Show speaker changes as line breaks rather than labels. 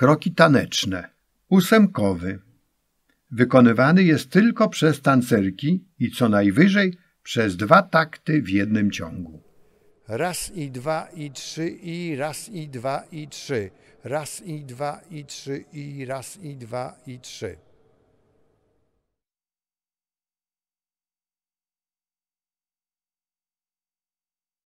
kroki taneczne, ósemkowy. Wykonywany jest tylko przez tancerki i co najwyżej przez dwa takty w jednym ciągu. Raz i dwa i trzy i raz i dwa i trzy. Raz i dwa i trzy i raz i dwa i trzy.